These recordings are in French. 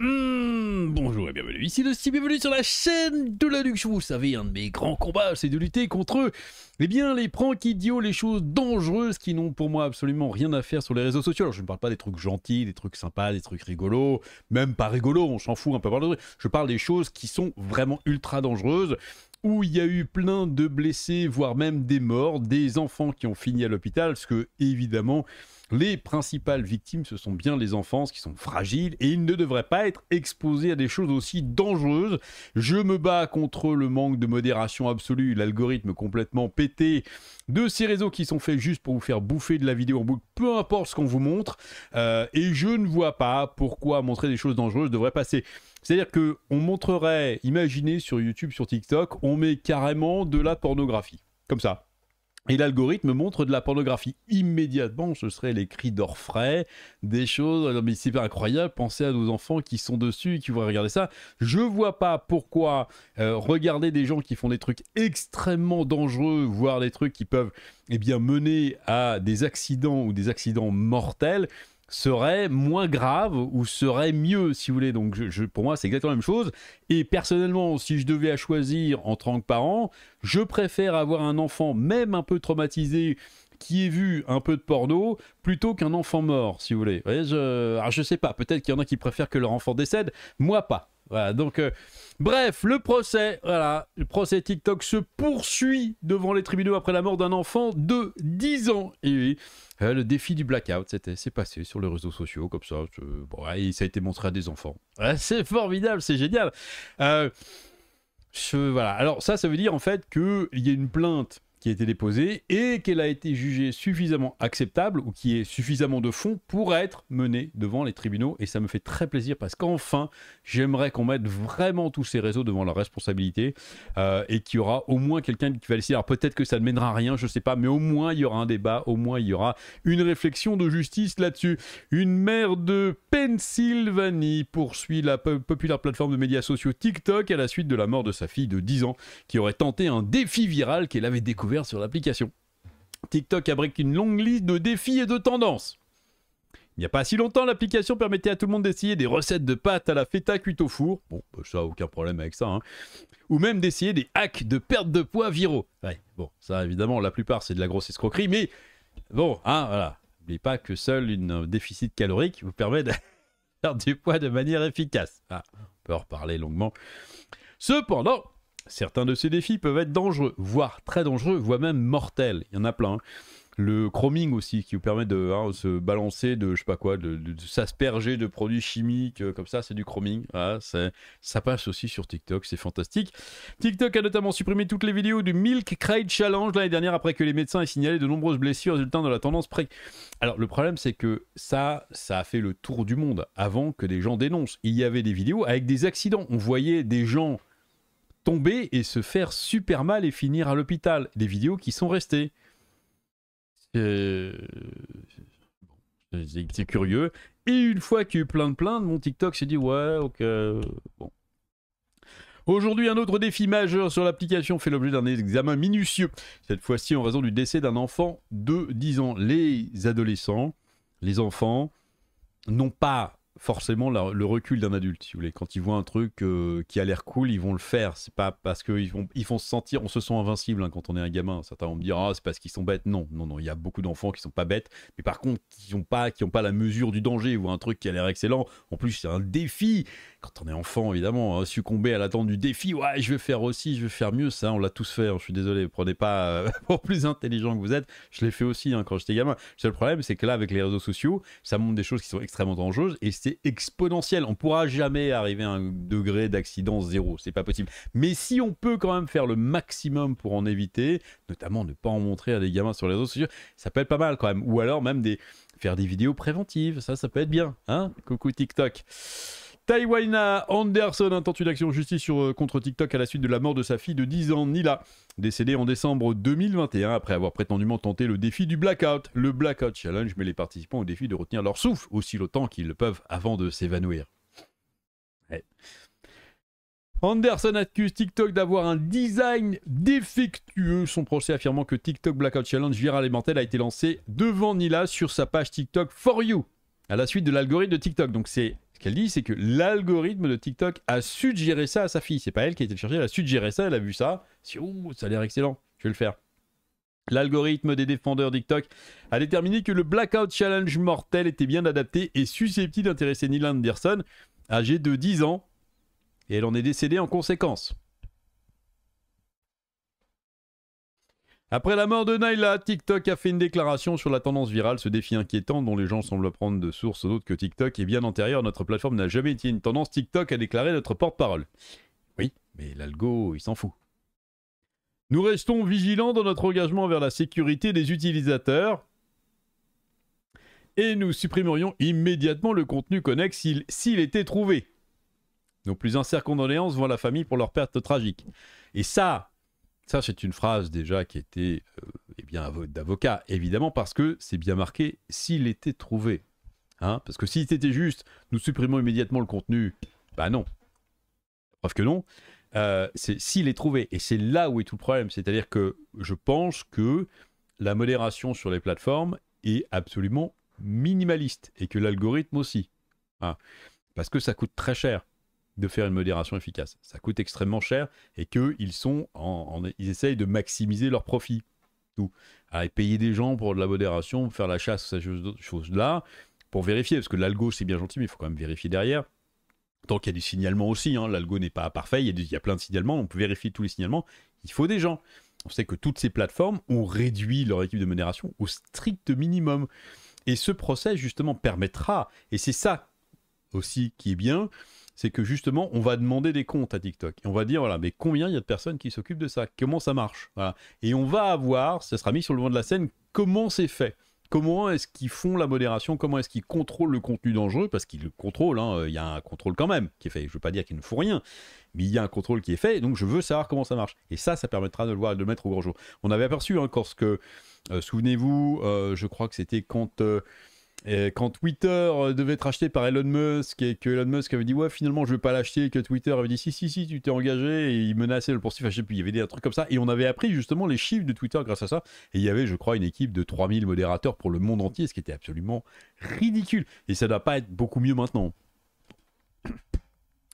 Hmm, bonjour et bienvenue, ici le Steve, bienvenue sur la chaîne de la luxe. Vous savez, un de mes grands combats, c'est de lutter contre eh bien, les pranks idiots, les choses dangereuses qui n'ont pour moi absolument rien à faire sur les réseaux sociaux. Alors, je ne parle pas des trucs gentils, des trucs sympas, des trucs rigolos, même pas rigolos, on s'en fout un peu par le Je parle des choses qui sont vraiment ultra dangereuses où il y a eu plein de blessés, voire même des morts, des enfants qui ont fini à l'hôpital, ce que évidemment, les principales victimes, ce sont bien les enfants, qui sont fragiles, et ils ne devraient pas être exposés à des choses aussi dangereuses. Je me bats contre le manque de modération absolue, l'algorithme complètement pété de ces réseaux qui sont faits juste pour vous faire bouffer de la vidéo en boucle, peu importe ce qu'on vous montre. Euh, et je ne vois pas pourquoi montrer des choses dangereuses devrait passer. C'est-à-dire que on montrerait, imaginez sur YouTube, sur TikTok, on met carrément de la pornographie, comme ça. Et l'algorithme montre de la pornographie. Immédiatement, ce serait les cris d'orfraie, des choses. Euh, mais c'est incroyable. Pensez à nos enfants qui sont dessus et qui vont regarder ça. Je vois pas pourquoi euh, regarder des gens qui font des trucs extrêmement dangereux, voire des trucs qui peuvent eh bien, mener à des accidents ou des accidents mortels serait moins grave ou serait mieux, si vous voulez. Donc, pour moi, c'est exactement la même chose. Et personnellement, si je devais à choisir en tant que parent, je préfère avoir un enfant, même un peu traumatisé, qui ait vu un peu de porno, plutôt qu'un enfant mort, si vous voulez. je, je sais pas, peut-être qu'il y en a qui préfèrent que leur enfant décède, moi pas donc euh, bref, le procès, voilà, le procès TikTok se poursuit devant les tribunaux après la mort d'un enfant de 10 ans. Et euh, le défi du blackout, c'était, c'est passé sur les réseaux sociaux comme ça. bon, ça a été montré à des enfants. c'est formidable, c'est génial. Euh, je, voilà. Alors ça, ça veut dire en fait qu'il y a une plainte qui a été déposée et qu'elle a été jugée suffisamment acceptable ou qui est suffisamment de fond pour être menée devant les tribunaux. Et ça me fait très plaisir parce qu'enfin, j'aimerais qu'on mette vraiment tous ces réseaux devant leur responsabilité euh, et qu'il y aura au moins quelqu'un qui va décider. Alors peut-être que ça ne mènera à rien, je ne sais pas, mais au moins il y aura un débat, au moins il y aura une réflexion de justice là-dessus. Une mère de Pennsylvanie poursuit la populaire plateforme de médias sociaux TikTok à la suite de la mort de sa fille de 10 ans qui aurait tenté un défi viral qu'elle avait découvert sur l'application. TikTok abrite une longue liste de défis et de tendances. Il n'y a pas si longtemps, l'application permettait à tout le monde d'essayer des recettes de pâtes à la feta cuite au four. Bon, bah, ça, aucun problème avec ça. Hein. Ou même d'essayer des hacks de perte de poids viraux. bon, ça, évidemment, la plupart, c'est de la grosse escroquerie, mais bon, hein, voilà. N'oubliez pas que seul un déficit calorique vous permet de perdre du poids de manière efficace. Ah, on peut en reparler longuement. Cependant, Certains de ces défis peuvent être dangereux, voire très dangereux, voire même mortels. Il y en a plein. Hein. Le chroming aussi, qui vous permet de hein, se balancer de, je sais pas quoi, de, s'asperger de produits chimiques, euh, comme ça, c'est du chroming. Ah, ça passe aussi sur TikTok, c'est fantastique. TikTok a notamment supprimé toutes les vidéos du Milk Crate Challenge l'année dernière après que les médecins aient signalé de nombreuses blessures résultant de la tendance pré... Alors le problème, c'est que ça, ça a fait le tour du monde avant que des gens dénoncent. Il y avait des vidéos avec des accidents. On voyait des gens tomber et se faire super mal et finir à l'hôpital. Des vidéos qui sont restées. Euh, c'est curieux. Et une fois qu'il y a eu plein de plaintes, mon TikTok s'est dit ouais, ok, euh, bon. Aujourd'hui, un autre défi majeur sur l'application fait l'objet d'un examen minutieux, cette fois-ci en raison du décès d'un enfant de 10 ans. Les adolescents, les enfants, n'ont pas forcément le recul d'un adulte, si vous voulez. Quand ils voient un truc euh, qui a l'air cool, ils vont le faire. C'est pas parce qu'ils vont, ils font se sentir, on se sent invincible hein, quand on est un gamin. Certains vont me dire, ah, c'est parce qu'ils sont bêtes. Non, non, non, il y a beaucoup d'enfants qui sont pas bêtes, mais par contre, qui n'ont pas, ont pas la mesure du danger. Ils voient un truc qui a l'air excellent. En plus, c'est un défi. Quand on est enfant, évidemment, hein, succomber à l'attente du défi, ouais, je vais faire aussi, je vais faire mieux. Ça, on l'a tous fait. Hein, je suis désolé, prenez pas euh, pour plus intelligent que vous êtes. Je l'ai fait aussi quand j'étais gamin. Le seul problème, c'est que là, avec les réseaux sociaux, ça montre des choses qui sont extrêmement dangereuses et c'est exponentielle. exponentiel. On pourra jamais arriver à un degré d'accident zéro, c'est pas possible. Mais si on peut quand même faire le maximum pour en éviter, notamment ne pas en montrer à des gamins sur les réseaux sociaux, ça peut être pas mal quand même. Ou alors même faire des vidéos préventives, ça, ça peut être bien. Hein Coucou TikTok. Taïwana Anderson, une action en justice sur, euh, contre TikTok à la suite de la mort de sa fille de 10 ans, Nila, décédée en décembre 2021 après avoir prétendument tenté le défi du blackout. Le blackout challenge met les participants au défi de retenir leur souffle aussi longtemps qu'ils le peuvent avant de s'évanouir. Anderson accuse TikTok d'avoir un design défectueux. Son procès affirmant que TikTok Blackout Challenge viral et a été lancé devant Nila sur sa page TikTok For You à la suite de l'algorithme de TikTok. Donc c'est ce qu'elle dit, c'est que l'algorithme de TikTok a suggéré ça à sa fille. C'est pas elle qui a été chercher, elle a suggéré ça, elle a vu ça. Si, ça a l'air excellent, je vais le faire. L'algorithme des défendeurs TikTok a déterminé que le Blackout Challenge mortel était bien adapté et susceptible d'intéresser Neil Anderson, âgé de 10 ans, et elle en est décédée en conséquence. Après la mort de Naila, TikTok a fait une déclaration sur la tendance virale, ce défi inquiétant dont les gens semblent prendre de sources d'autres que TikTok et bien antérieur. Notre plateforme n'a jamais été une tendance. TikTok a déclaré notre porte-parole. Oui, mais l'algo, il s'en fout. Nous restons vigilants dans notre engagement vers la sécurité des utilisateurs et nous supprimerions immédiatement le contenu connexe s'il était trouvé. Nos plus sincères condoléances vont à la famille pour leur perte tragique. Et ça, ça, c'est une phrase déjà qui était euh, eh bien d'avocat, évidemment, parce que c'est bien marqué s'il était trouvé. Hein parce que s'il était juste, nous supprimons immédiatement le contenu, bah non. Preuve que non. Euh, c'est s'il est trouvé. Et c'est là où est tout le problème. C'est-à-dire que je pense que la modération sur les plateformes est absolument minimaliste et que l'algorithme aussi. Hein, parce que ça coûte très cher de faire une modération efficace. Ça coûte extrêmement cher et que ils sont en, ils essayent de maximiser leurs profits. Tout. à payer des gens pour de la modération, faire la chasse, ces choses-là, pour vérifier, parce que l'algo c'est bien gentil, mais il faut quand même vérifier derrière. Tant qu'il y a du signalement aussi, hein, l'algo n'est pas parfait, il y, a il y, a plein de signalements, on peut vérifier tous les signalements, il faut des gens. On sait que toutes ces plateformes ont réduit leur équipe de modération au strict minimum. Et ce procès, justement, permettra, et c'est ça aussi qui est bien, c'est que justement, on va demander des comptes à TikTok. on va dire, voilà, mais combien il y a de personnes qui s'occupent de ça Comment ça marche voilà. Et on va avoir, ça sera mis sur le devant de la scène, comment c'est fait Comment est-ce qu'ils font la modération Comment est-ce qu'ils contrôlent le contenu dangereux Parce qu'ils le contrôlent, hein, il y a un contrôle quand même qui est fait. Je ne veux pas dire qu'ils ne font rien, mais il y a un contrôle qui est fait, donc je veux savoir comment ça marche. Et ça, ça permettra de le voir de le mettre au grand jour. On avait aperçu encore hein, ce que, euh, souvenez-vous, euh, je crois que c'était quand... Euh, quand Twitter euh, devait être acheté par Elon Musk et que Elon Musk avait dit ouais finalement je veux pas l'acheter que Twitter avait dit si si si tu t'es engagé et il menaçait le poursuivre, enfin, je sais plus, il y avait des trucs comme ça et on avait appris justement les chiffres de Twitter grâce à ça et il y avait je crois une équipe de 3000 modérateurs pour le monde entier ce qui était absolument ridicule et ça ne doit pas être beaucoup mieux maintenant.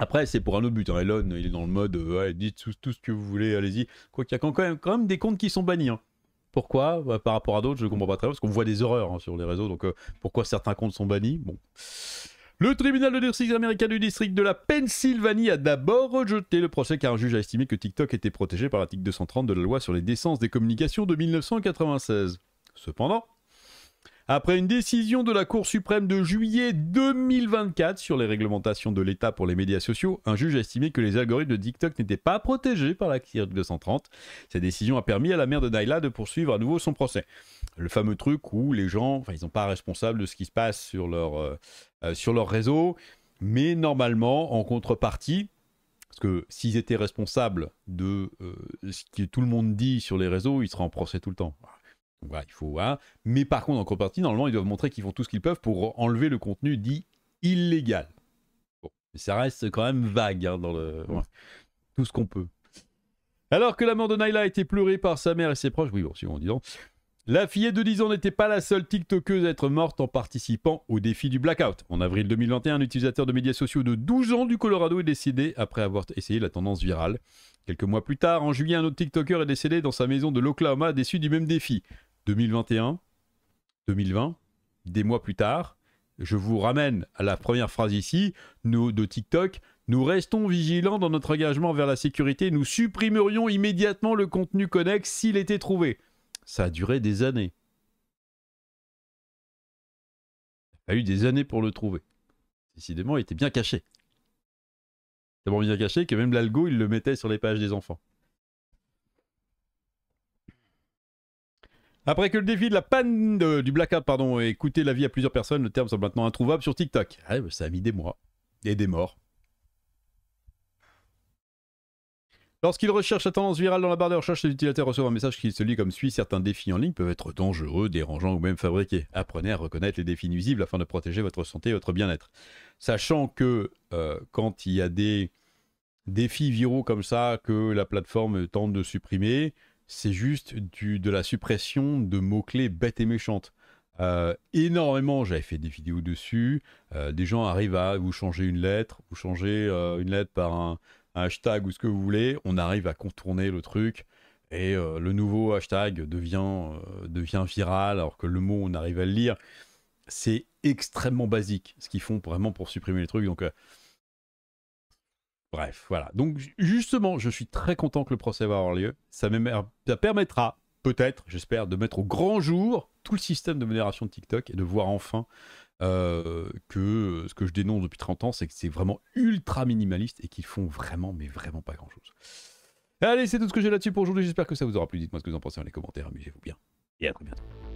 Après, c'est pour un autre but. Hein. Elon, il est dans le mode euh, dites tout, ce que vous voulez, allez-y. Quoi qu'il y a quand même, quand même des comptes qui sont bannis. Hein. Pourquoi bah, Par rapport à d'autres, je comprends pas très bien, parce qu'on voit des erreurs hein, sur les réseaux, donc euh, pourquoi certains comptes sont bannis Bon. Le tribunal de justice américain du district de la Pennsylvanie a d'abord rejeté le procès car un juge a estimé que TikTok était protégé par l'article 230 de la loi sur les décences des communications de 1996. Cependant, après une décision de la Cour suprême de juillet 2024 sur les réglementations de l'État pour les médias sociaux, un juge a estimé que les algorithmes de TikTok n'étaient pas protégés par la CIRC 230. Cette décision a permis à la mère de Naila de poursuivre à nouveau son procès. Le fameux truc où les gens, enfin, ils sont pas responsables de ce qui se passe sur leur, euh, euh, sur réseau, mais normalement, en contrepartie, parce que s'ils étaient responsables de euh, ce que tout le monde dit sur les réseaux, ils seraient en procès tout le temps il faut, voir. Mais par contre, en contrepartie, normalement, ils doivent montrer qu'ils font tout ce qu'ils peuvent pour enlever le contenu dit illégal. Bon, ça reste quand même vague hein, dans le. Tout ce qu'on peut. Alors que la mort de Naila a été pleurée par sa mère et ses proches, oui, bon, si on dit La fillette de 10 ans n'était pas la seule TikTokeuse à être morte en participant au défi du blackout. En avril 2021, un utilisateur de médias sociaux de 12 ans du Colorado est décédé après avoir essayé la tendance virale. Quelques mois plus tard, en juillet, un autre TikToker est décédé dans sa maison de l'Oklahoma déçu du même défi. 2021, 2020, des mois plus tard, je vous ramène à la première phrase ici, nous, de TikTok, nous restons vigilants dans notre engagement vers la sécurité, nous supprimerions immédiatement le contenu connexe s'il était trouvé. Ça a duré des années. Il a eu des années pour le trouver. Décidément, il était bien caché. Tellement bien caché que même l'algo, il le mettait sur les pages des enfants. Après que le défi de la panne du blackout pardon, ait coûté la vie à plusieurs personnes, le terme semble maintenant introuvable sur TikTok. Ah, ça a mis des mois. Et des morts. Lorsqu'il recherche la tendance virale dans la barre de recherche, les utilisateurs reçoivent un message qui se lit comme suit certains défis en ligne peuvent être dangereux, dérangeants ou même fabriqués. Apprenez à reconnaître les défis nuisibles afin de protéger votre santé et votre bien-être. Sachant que euh, quand il y a des défis viraux comme ça que la plateforme tente de supprimer, c'est juste de la suppression de mots-clés bêtes et méchantes. Euh, énormément, j'avais fait des vidéos dessus. Euh, des gens arrivent à vous changer une lettre, vous changer euh, une lettre par un, hashtag ou ce que vous voulez. On arrive à contourner le truc et le nouveau hashtag devient, devient viral alors que le mot on arrive à le lire. C'est extrêmement basique ce qu'ils font vraiment pour supprimer les trucs. Donc Bref, voilà. Donc justement, je suis très content que le procès va avoir lieu. Ça, ça permettra, peut-être, j'espère, de mettre au grand jour tout le système de modération de TikTok et de voir enfin euh, que euh, ce que je dénonce depuis 30 ans, c'est que c'est vraiment ultra minimaliste et qu'ils font vraiment, mais vraiment pas grand-chose. Allez, c'est tout ce que j'ai là-dessus pour aujourd'hui. J'espère que ça vous aura plu. Dites-moi ce que vous en pensez dans les commentaires. Amusez-vous bien. Et à très bientôt.